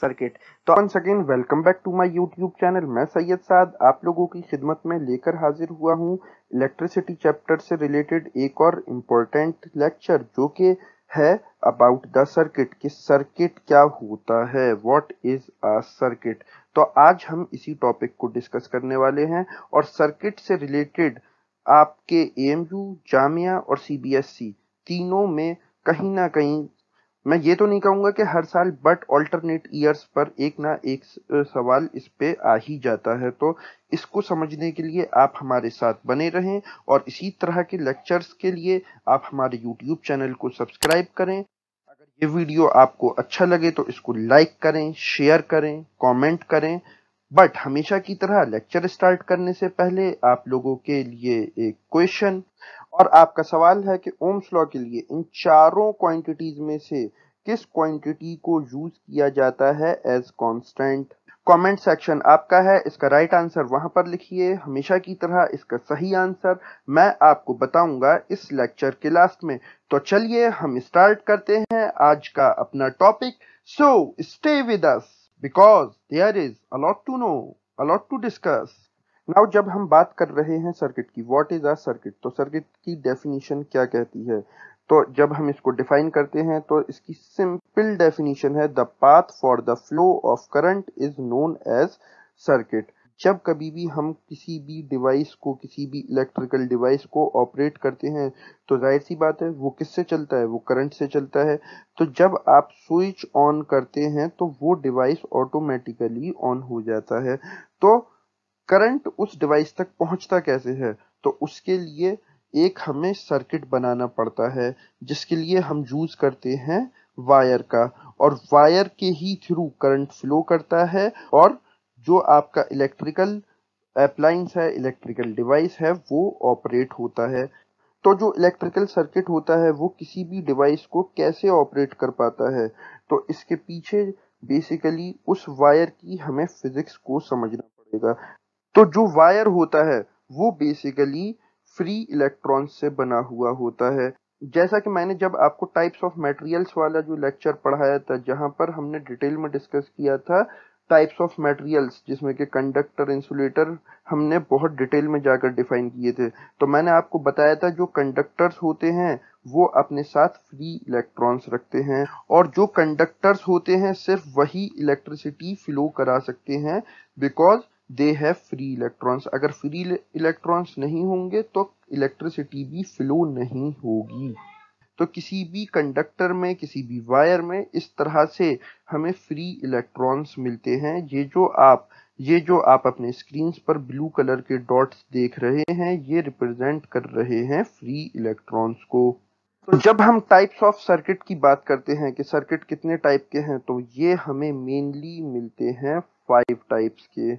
circuit तो one second welcome back to my YouTube channel मैं सैयद साद आप लोगों की खिदमत में लेकर हाजिर हुआ हूँ इलेक्ट्रिसिटी चैप्टर से रिलेटेड एक और इम्पोर्टेंट लेक्चर जो कि है अबाउट द सर्किट कि सर्किट क्या होता है व्हाट इज अ सर्किट तो आज हम इसी टॉपिक को डिस्कस करने वाले हैं और सर्किट से रिलेटेड आपके एएमयू जामिया और सी तीनों में कहीं ना कहीं मैं ये तो नहीं कहूँगा कि हर साल बट ऑल्टरनेट ईयर्स पर एक ना एक सवाल इस पे आ ही जाता है तो इसको समझने के लिए आप हमारे साथ बने रहें और इसी तरह के लेक्चर्स के लिए आप हमारे यूट्यूब चैनल को सब्सक्राइब करें अगर ये वीडियो आपको अच्छा लगे तो इसको लाइक करें शेयर करें कॉमेंट करें बट हमेशा की तरह लेक्चर स्टार्ट करने से पहले आप लोगों के लिए एक क्वेश्चन और आपका सवाल है कि ओम्स लॉ के लिए इन चारों क्वांटिटीज में से किस क्वांटिटी को यूज किया जाता है एज कांस्टेंट कमेंट सेक्शन आपका है इसका राइट आंसर वहां पर लिखिए हमेशा की तरह इसका सही आंसर मैं आपको बताऊंगा इस लेक्चर के लास्ट में तो चलिए हम स्टार्ट करते हैं आज का अपना topic so stay with us because there is a lot to know a lot to discuss now जब हम बात कर रहे हैं सर्किट की व्हाट इज आर सर्किट तो सर्किट की डेफिनेशन क्या कहती है तो जब हम इसको डिफाइन करते हैं तो इसकी सिंपल डेफिनेशन है the path for the flow of current is known as circuit जब कभी भी हम किसी भी डिवाइस को किसी भी इलेक्ट्रिकल डिवाइस को ऑपरेट करते हैं तो जाहिर सी बात है वो किससे चलता है वो करंट से चलता है तो जब आप स्विच ऑन करते हैं तो वो डिवाइस ऑटोमेटिकली ऑन हो जाता है तो करंट उस डिवाइस तक पहुंचता कैसे है तो उसके लिए एक हमें सर्किट बनाना पड़ता है जिसके लिए हम यूज करते हैं वायर का और वायर के ही थ्रू करंट फ्लो करता है और जो आपका इलेक्ट्रिकल अप्लाइंस है इलेक्ट्रिकल डिवाइस है वो ऑपरेट होता है तो जो इलेक्ट्रिकल सर्किट होता है वो किसी भी डिवाइस को कैसे ऑपरेट कर पाता है तो इसके पीछे बेसिकली उस वायर की हमें फिजिक्स को समझना पड़ेगा तो जो वायर होता है वो बेसिकली फ्री इलेक्ट्रॉन से बना हुआ होता है जैसा कि मैंने जब आपको टाइप्स ऑफ मटेरियल्स वाला जो लेक्चर पढ़ाया था जहां पर हमने डिटेल में डिस्कस किया था टाइप्स ऑफ मटेरियल्स जिसमें कि कंडक्टर इंसुलेटर हमने बहुत डिटेल में जाकर डिफाइन किए थे तो मैंने आपको बताया था जो कंडक्टर्स होते हैं वो अपने साथ फ्री इलेक्ट्रॉन्स रखते हैं और जो कंडक्टर्स होते हैं सिर्फ वही इलेक्ट्रिसिटी फ्लो करा सकते हैं because they have free electrons अगर फ्री इलेक्ट्रॉन्स नहीं होंगे तो इलेक्ट्रिसिटी भी फ्लो नहीं होगी तो किसी भी कंडक्टर में किसी भी वायर में इस तरह से हमें फ्री इलेक्ट्रॉन्स मिलते हैं ये जो आप ये जो आप अपने स्क्रीन पर ब्लू कलर के डॉट्स देख रहे हैं ये रिप्रेजेंट कर रहे हैं फ्री इलेक्ट्रॉन्स को तो जब हम टाइप्स ऑफ सर्किट की बात करते हैं कि सर्किट कितने टाइप के हैं तो ये हमें मेनली मिलते हैं फाइव टाइप्स के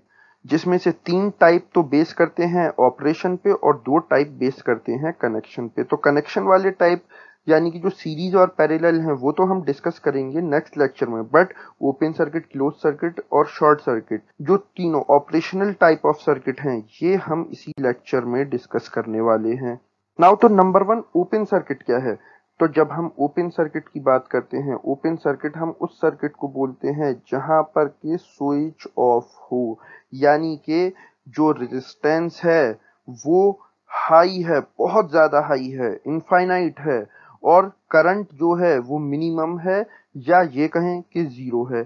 जिसमें से तीन टाइप तो बेस करते हैं ऑपरेशन पे और दो टाइप बेस करते हैं कनेक्शन पे तो कनेक्शन वाले टाइप यानी कि जो सीरीज और पैरेलल हैं वो तो हम डिस्कस करेंगे नेक्स्ट लेक्चर में but open circuit close circuit और शॉर्ट सर्किट जो तीनों ऑपरेशनल टाइप ऑफ सर्किट हैं ये हम इसी लेक्चर में डिस्कस करने वाले हैं नाउ तो नंबर वन ओपन सर्किट क्या है तो जब हम ओपन सर्किट की बात करते हैं ओपन सर्किट हम उस सर्किट को बोलते हैं जहां पर कि स्विच ऑफ हो यानी के जो रेजिस्टेंस है वो हाई है बहुत ज़्यादा हाई है इनफाइनाइट है और करंट जो है वो मिनिमम है या ये कहें कि ज़ीरो है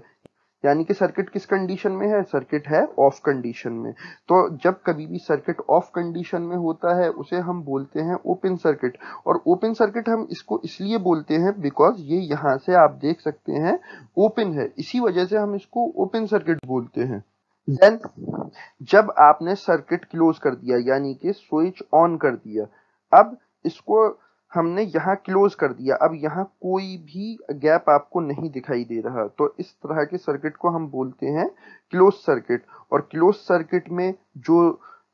यानी कि सर्किट किस कंडीशन में है सर्किट है ऑफ कंडीशन में तो जब कभी भी सर्किट ऑफ कंडीशन में होता है उसे हम बोलते हैं ओपन सर्किट और ओपन सर्किट हम इसको इसलिए बोलते हैं बिकॉज ये यहाँ से आप देख सकते हैं ओपन है इसी वजह से हम इसको ओपन सर्किट बोलते हैं देन जब आपने सर्किट क्लोज कर दिया यानी कि स्विच ऑन कर दिया अब इसको हमने यहाँ क्लोज कर दिया अब यहाँ कोई भी गैप आपको नहीं दिखाई दे रहा तो इस तरह के सर्किट को हम बोलते हैं क्लोज सर्किट और क्लोज सर्किट में जो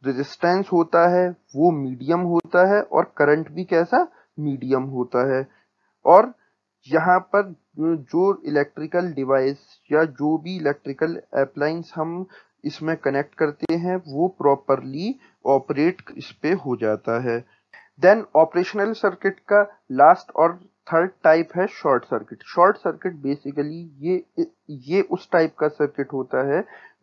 रेजिस्टेंस होता है वो मीडियम होता है और करंट भी कैसा मीडियम होता है और यहाँ पर जो इलेक्ट्रिकल डिवाइस या जो भी इलेक्ट्रिकल अप्लाइंस हम इसमें कनेक्ट करते हैं वो प्रॉपरली ऑपरेट इस पे हो जाता है देन ऑपरेशनल सर्किट का लास्ट और थर्ड टाइप है short circuit short circuit basically ये ये उस टाइप का सर्किट होता है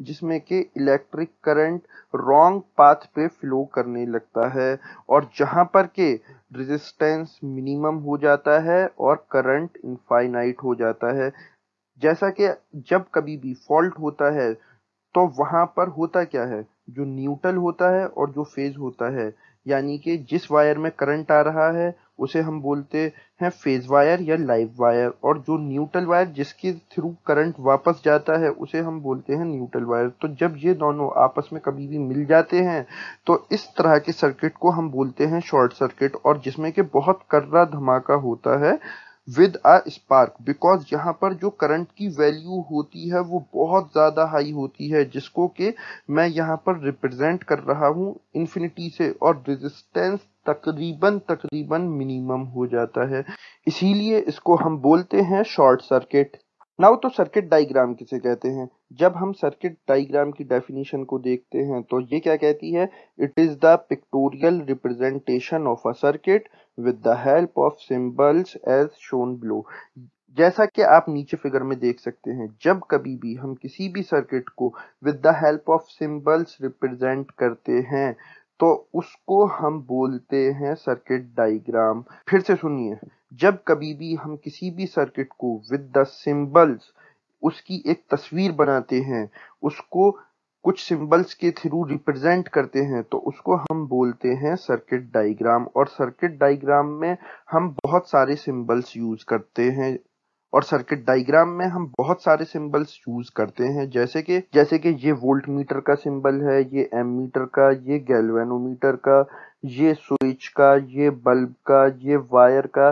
जिसमें कि इलेक्ट्रिक करंट रॉन्ग पाथ पे फ्लो करने लगता है और जहां पर के रेजिस्टेंस मिनिमम हो जाता है और करंट इनफाइनाइट हो जाता है जैसा कि जब कभी भी फॉल्ट होता है तो वहां पर होता क्या है जो न्यूट्रल होता है और जो फेज होता है यानी कि जिस वायर में करंट आ रहा है उसे हम बोलते हैं फेज वायर या लाइव वायर और जो न्यूट्रल वायर जिसके थ्रू करंट वापस जाता है उसे हम बोलते हैं न्यूट्रल वायर तो जब ये दोनों आपस में कभी भी मिल जाते हैं तो इस तरह के सर्किट को हम बोलते हैं शॉर्ट सर्किट और जिसमें कि बहुत कर्रा धमाका होता है विद अ स्पार्क बिकॉज यहाँ पर जो करंट की वैल्यू होती है वो बहुत ज़्यादा हाई होती है जिसको कि मैं यहाँ पर रिप्रेजेंट कर रहा हूँ इन्फिनिटी से और रेजिस्टेंस तकरीबन तकरीबन मिनिमम हो जाता है इसीलिए इसको हम बोलते हैं शॉर्ट सर्किट नाउ तो सर्किट डायग्राम किसे कहते हैं जब हम सर्किट डायग्राम की डेफिनेशन को देखते हैं तो ये क्या कहती है it is the pictorial representation of a circuit with the help of symbols as shown below जैसा कि आप नीचे फिगर में देख सकते हैं जब कभी भी हम किसी भी सर्किट को with the help of symbols represent करते हैं तो उसको हम बोलते हैं सर्किट डायग्राम फिर से सुनिए जब कभी भी हम किसी भी सर्किट को विद द सिंबल्स उसकी एक तस्वीर बनाते हैं उसको कुछ सिंबल्स के थ्रू रिप्रेजेंट करते हैं तो उसको हम बोलते हैं सर्किट डायग्राम और सर्किट डायग्राम में हम बहुत सारे सिंबल्स यूज करते हैं और सर्किट डायग्राम में हम बहुत सारे सिंबल्स यूज करते हैं जैसे कि जैसे कि ये वोल्ट मीटर का सिंबल है ये एम मीटर का ये गैल्वेनोमीटर का ये स्विच का ये बल्ब का ये वायर का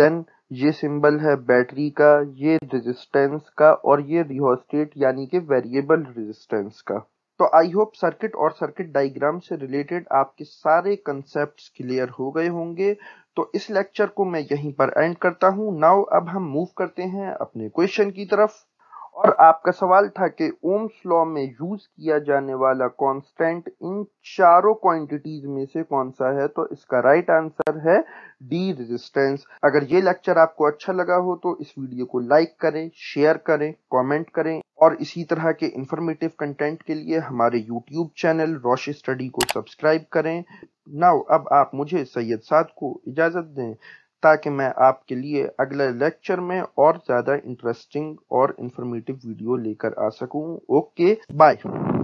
देन ये सिंबल है बैटरी का ये रेजिस्टेंस का और ये रिहोस्टेट यानी कि वेरिएबल रेजिस्टेंस का तो आई होप सर्किट और सर्किट डायग्राम से रिलेटेड आपके सारे कंसेप्ट क्लियर हो गए होंगे तो इस लेक्चर को मैं यहीं पर एंड करता हूं नाउ अब हम मूव करते हैं अपने क्वेश्चन की तरफ और आपका सवाल था कि ओम्स लॉ में यूज किया जाने वाला कांस्टेंट इन चारों क्वांटिटीज में से कौन सा है तो इसका राइट आंसर है डी रेजिस्टेंस अगर ये लेक्चर आपको अच्छा लगा हो तो इस वीडियो को लाइक करें शेयर करें कमेंट करें और इसी तरह के इंफॉर्मेटिव कंटेंट के लिए हमारे यूट्यूब चैनल रोश स्टडी को सब्सक्राइब करें नाउ अब आप मुझे सैयद साद को इजाजत दें ताकि मैं आपके लिए अगले लेक्चर में और ज़्यादा इंटरेस्टिंग और इन्फॉर्मेटिव वीडियो लेकर आ सकूं ओके बाय